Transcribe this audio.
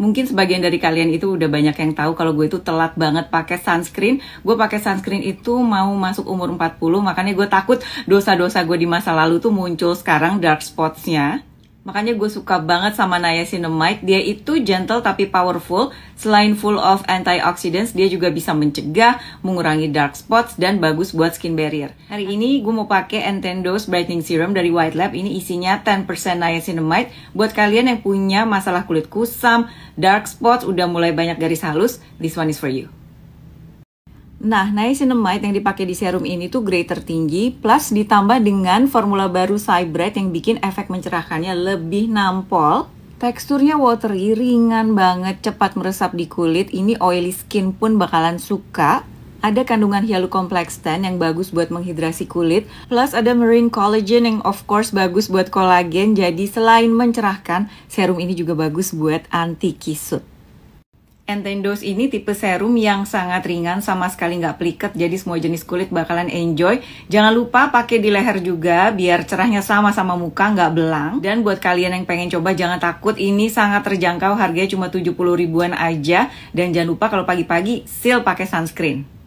mungkin sebagian dari kalian itu udah banyak yang tahu kalau gue itu telat banget pakai sunscreen. Gue pakai sunscreen itu mau masuk umur 40, makanya gue takut dosa-dosa gue di masa lalu tuh muncul sekarang dark spotsnya. Makanya gue suka banget sama niacinamide. Dia itu gentle tapi powerful. Selain full of antioxidants, dia juga bisa mencegah, mengurangi dark spots, dan bagus buat skin barrier. Hari ini gue mau pakai Entendo's Brightening Serum dari White Lab. Ini isinya 10% niacinamide. Buat kalian yang punya masalah kulit kusam, dark spots, udah mulai banyak garis halus, this one is for you. Nah, niacinamide yang dipakai di serum ini tuh grade tertinggi plus ditambah dengan formula baru Cybrite yang bikin efek mencerahkannya lebih nampol. Teksturnya watery, ringan banget, cepat meresap di kulit. Ini oily skin pun bakalan suka. Ada kandungan hyaluronplextan yang bagus buat menghidrasi kulit, plus ada marine collagen yang of course bagus buat kolagen. Jadi selain mencerahkan, serum ini juga bagus buat anti kisut. Entendos ini tipe serum yang sangat ringan, sama sekali nggak pliket, jadi semua jenis kulit bakalan enjoy. Jangan lupa pakai di leher juga, biar cerahnya sama sama muka, nggak belang. Dan buat kalian yang pengen coba, jangan takut, ini sangat terjangkau, harganya cuma 70 ribuan aja. Dan jangan lupa kalau pagi-pagi, seal pakai sunscreen.